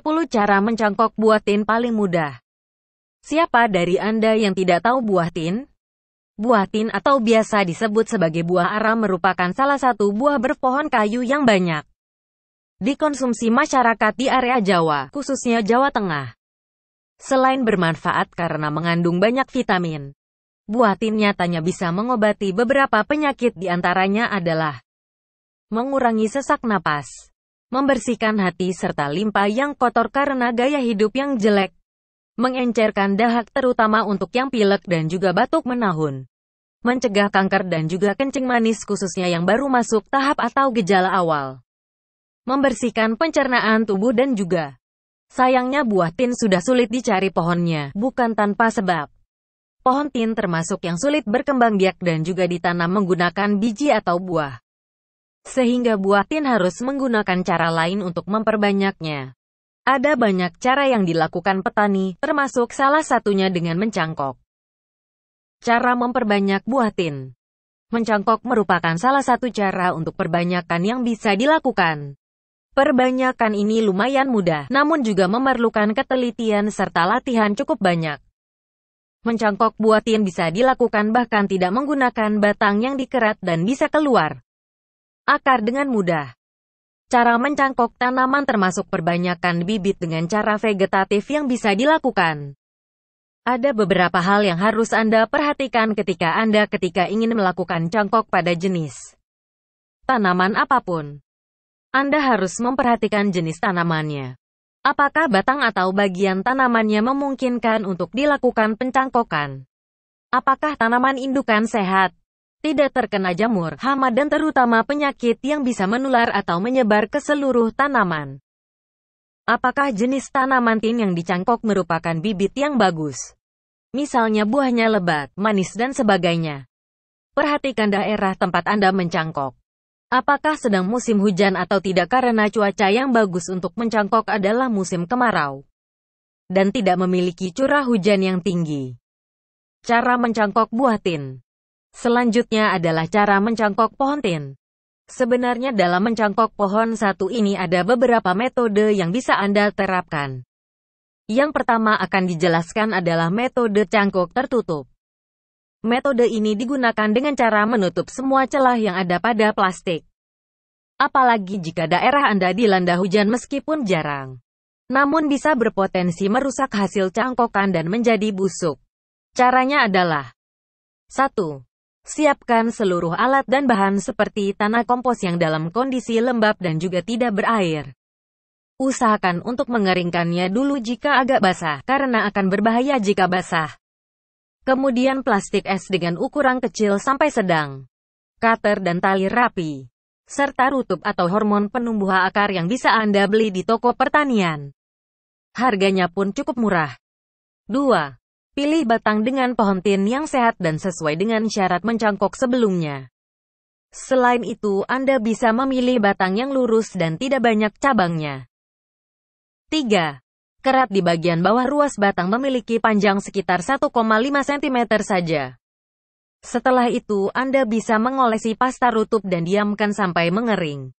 10 cara mencangkok buah tin paling mudah. Siapa dari Anda yang tidak tahu buah tin? Buah tin atau biasa disebut sebagai buah arah merupakan salah satu buah berpohon kayu yang banyak. Dikonsumsi masyarakat di area Jawa, khususnya Jawa Tengah. Selain bermanfaat karena mengandung banyak vitamin, buah tin nyatanya bisa mengobati beberapa penyakit diantaranya adalah mengurangi sesak napas, membersihkan hati serta limpa yang kotor karena gaya hidup yang jelek, mengencerkan dahak terutama untuk yang pilek dan juga batuk menahun, mencegah kanker dan juga kencing manis khususnya yang baru masuk tahap atau gejala awal, membersihkan pencernaan tubuh dan juga Sayangnya buah tin sudah sulit dicari pohonnya, bukan tanpa sebab. Pohon tin termasuk yang sulit berkembang biak dan juga ditanam menggunakan biji atau buah sehingga buah tin harus menggunakan cara lain untuk memperbanyaknya. Ada banyak cara yang dilakukan petani, termasuk salah satunya dengan mencangkok. Cara memperbanyak buah tin. Mencangkok merupakan salah satu cara untuk perbanyakan yang bisa dilakukan. Perbanyakan ini lumayan mudah, namun juga memerlukan ketelitian serta latihan cukup banyak. Mencangkok buah tin bisa dilakukan bahkan tidak menggunakan batang yang dikerat dan bisa keluar akar dengan mudah. Cara mencangkok tanaman termasuk perbanyakan bibit dengan cara vegetatif yang bisa dilakukan. Ada beberapa hal yang harus Anda perhatikan ketika Anda ketika ingin melakukan cangkok pada jenis tanaman apapun. Anda harus memperhatikan jenis tanamannya. Apakah batang atau bagian tanamannya memungkinkan untuk dilakukan pencangkokan? Apakah tanaman indukan sehat? tidak terkena jamur, hama dan terutama penyakit yang bisa menular atau menyebar ke seluruh tanaman. Apakah jenis tanaman tin yang dicangkok merupakan bibit yang bagus? Misalnya buahnya lebat, manis dan sebagainya. Perhatikan daerah tempat Anda mencangkok. Apakah sedang musim hujan atau tidak karena cuaca yang bagus untuk mencangkok adalah musim kemarau dan tidak memiliki curah hujan yang tinggi. Cara mencangkok buah tin Selanjutnya adalah cara mencangkok pohon tin. Sebenarnya dalam mencangkok pohon satu ini ada beberapa metode yang bisa Anda terapkan. Yang pertama akan dijelaskan adalah metode cangkok tertutup. Metode ini digunakan dengan cara menutup semua celah yang ada pada plastik. Apalagi jika daerah Anda dilanda hujan meskipun jarang. Namun bisa berpotensi merusak hasil cangkokan dan menjadi busuk. Caranya adalah 1. Siapkan seluruh alat dan bahan seperti tanah kompos yang dalam kondisi lembab dan juga tidak berair. Usahakan untuk mengeringkannya dulu jika agak basah, karena akan berbahaya jika basah. Kemudian plastik es dengan ukuran kecil sampai sedang. Cutter dan tali rapi. Serta rutup atau hormon penumbuh akar yang bisa Anda beli di toko pertanian. Harganya pun cukup murah. 2. Pilih batang dengan pohon tin yang sehat dan sesuai dengan syarat mencangkok sebelumnya. Selain itu, Anda bisa memilih batang yang lurus dan tidak banyak cabangnya. 3. Kerat di bagian bawah ruas batang memiliki panjang sekitar 1,5 cm saja. Setelah itu, Anda bisa mengolesi pasta rutup dan diamkan sampai mengering.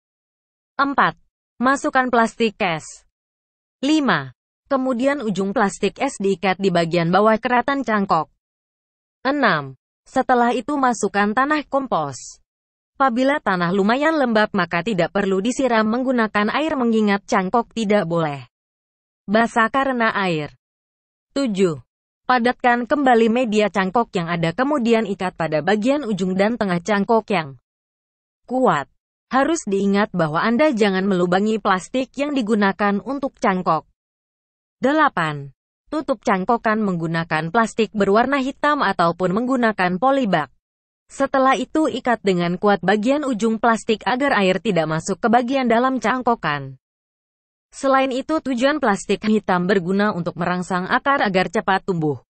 4. Masukkan plastik es. 5. Kemudian ujung plastik es diikat di bagian bawah keratan cangkok. 6. Setelah itu masukkan tanah kompos. Apabila tanah lumayan lembab maka tidak perlu disiram menggunakan air mengingat cangkok tidak boleh basah karena air. 7. Padatkan kembali media cangkok yang ada kemudian ikat pada bagian ujung dan tengah cangkok yang kuat. Harus diingat bahwa Anda jangan melubangi plastik yang digunakan untuk cangkok. 8. Tutup cangkokan menggunakan plastik berwarna hitam ataupun menggunakan polybag. Setelah itu ikat dengan kuat bagian ujung plastik agar air tidak masuk ke bagian dalam cangkokan. Selain itu tujuan plastik hitam berguna untuk merangsang akar agar cepat tumbuh.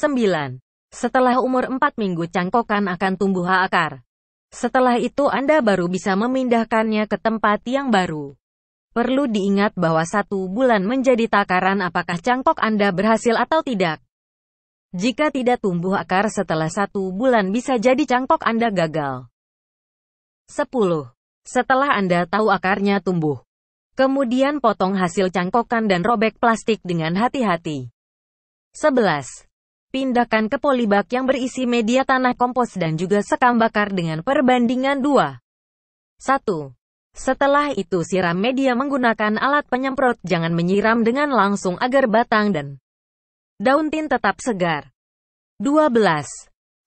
9. Setelah umur 4 minggu cangkokan akan tumbuh akar. Setelah itu Anda baru bisa memindahkannya ke tempat yang baru. Perlu diingat bahwa satu bulan menjadi takaran apakah cangkok Anda berhasil atau tidak. Jika tidak tumbuh akar setelah satu bulan bisa jadi cangkok Anda gagal. 10. Setelah Anda tahu akarnya tumbuh, kemudian potong hasil cangkokan dan robek plastik dengan hati-hati. 11. Pindahkan ke polybag yang berisi media tanah kompos dan juga sekam bakar dengan perbandingan 2. 1. Setelah itu siram media menggunakan alat penyemprot. Jangan menyiram dengan langsung agar batang dan daun tin tetap segar. 12.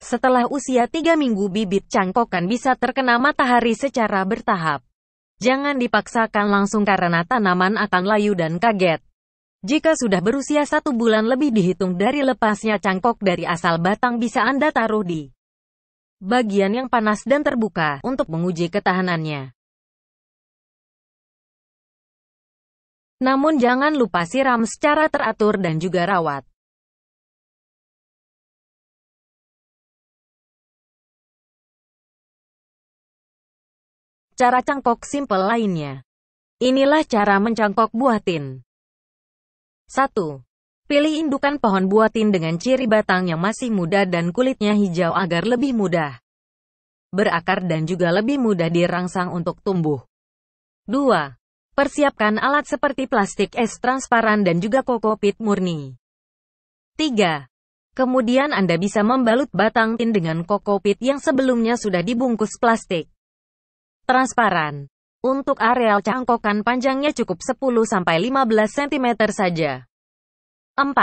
Setelah usia 3 minggu bibit cangkokan bisa terkena matahari secara bertahap. Jangan dipaksakan langsung karena tanaman akan layu dan kaget. Jika sudah berusia satu bulan lebih dihitung dari lepasnya cangkok dari asal batang bisa Anda taruh di bagian yang panas dan terbuka untuk menguji ketahanannya. Namun jangan lupa siram secara teratur dan juga rawat. Cara cangkok simple lainnya. Inilah cara mencangkok buah tin. 1. Pilih indukan pohon buah tin dengan ciri batang yang masih muda dan kulitnya hijau agar lebih mudah berakar dan juga lebih mudah dirangsang untuk tumbuh. 2. Persiapkan alat seperti plastik es transparan dan juga kokopit murni. 3. Kemudian Anda bisa membalut batang tin dengan kokopit yang sebelumnya sudah dibungkus plastik transparan. Untuk areal cangkokan panjangnya cukup 10-15 cm saja. 4.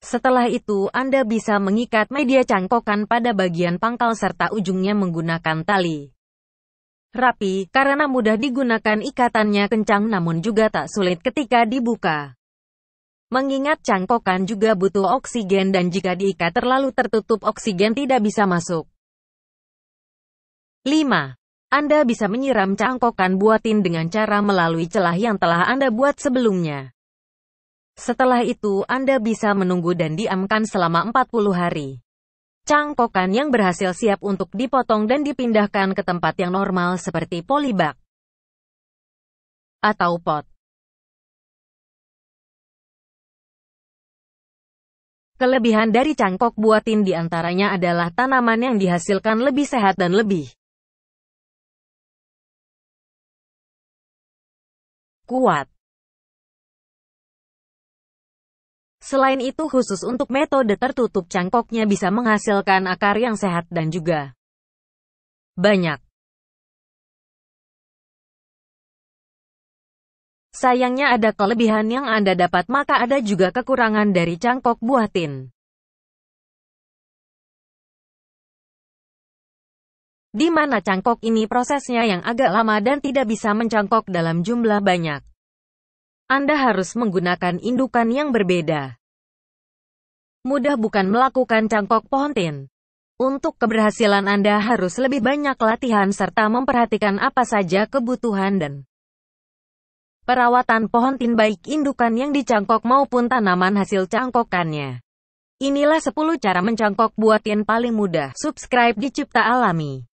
Setelah itu, Anda bisa mengikat media cangkokan pada bagian pangkal serta ujungnya menggunakan tali rapi, karena mudah digunakan ikatannya kencang namun juga tak sulit ketika dibuka. Mengingat cangkokan juga butuh oksigen dan jika diikat terlalu tertutup oksigen tidak bisa masuk. 5. Anda bisa menyiram cangkokan buatin dengan cara melalui celah yang telah Anda buat sebelumnya. Setelah itu, Anda bisa menunggu dan diamkan selama 40 hari. Cangkokan yang berhasil siap untuk dipotong dan dipindahkan ke tempat yang normal seperti polybag atau pot. Kelebihan dari cangkok buatin diantaranya adalah tanaman yang dihasilkan lebih sehat dan lebih kuat. Selain itu khusus untuk metode tertutup cangkoknya bisa menghasilkan akar yang sehat dan juga banyak. Sayangnya ada kelebihan yang Anda dapat maka ada juga kekurangan dari cangkok buah tin. Di mana cangkok ini prosesnya yang agak lama dan tidak bisa mencangkok dalam jumlah banyak. Anda harus menggunakan indukan yang berbeda mudah bukan melakukan cangkok pohon tin. Untuk keberhasilan Anda harus lebih banyak latihan serta memperhatikan apa saja kebutuhan dan perawatan pohon tin baik indukan yang dicangkok maupun tanaman hasil cangkokannya. Inilah 10 cara mencangkok buat tin paling mudah. Subscribe di Cipta Alami.